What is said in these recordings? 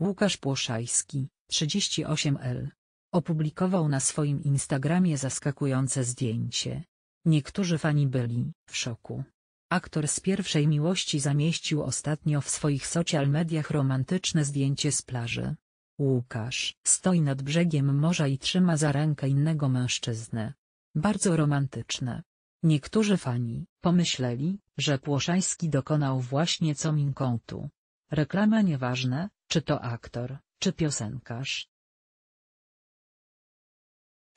Łukasz Płoszajski, 38L. Opublikował na swoim Instagramie zaskakujące zdjęcie. Niektórzy fani byli w szoku. Aktor z pierwszej miłości zamieścił ostatnio w swoich social mediach romantyczne zdjęcie z plaży. Łukasz stoi nad brzegiem morza i trzyma za rękę innego mężczyznę. Bardzo romantyczne. Niektórzy fani pomyśleli, że Płoszański dokonał właśnie coming-outu. Reklama nieważne, czy to aktor, czy piosenkarz?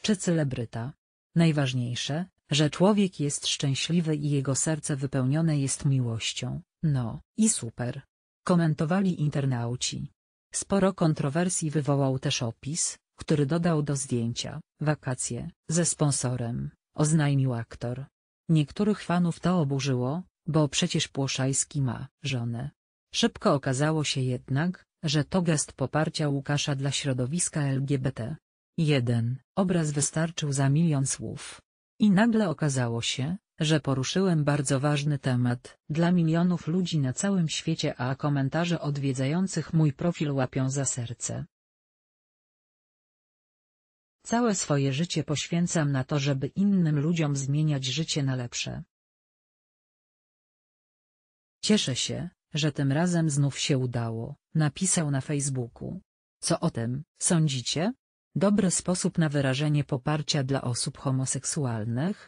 Czy celebryta? Najważniejsze, że człowiek jest szczęśliwy i jego serce wypełnione jest miłością. No i super. Komentowali internauci. Sporo kontrowersji wywołał też opis, który dodał do zdjęcia wakacje ze sponsorem, oznajmił aktor. Niektórych fanów to oburzyło, bo przecież Płoszajski ma żonę. Szybko okazało się jednak, że to gest poparcia Łukasza dla środowiska LGBT. 1. Obraz wystarczył za milion słów. I nagle okazało się, że poruszyłem bardzo ważny temat dla milionów ludzi na całym świecie, a komentarze odwiedzających mój profil łapią za serce. Całe swoje życie poświęcam na to, żeby innym ludziom zmieniać życie na lepsze. Cieszę się, że tym razem znów się udało, napisał na Facebooku. Co o tym, sądzicie? Dobry sposób na wyrażenie poparcia dla osób homoseksualnych?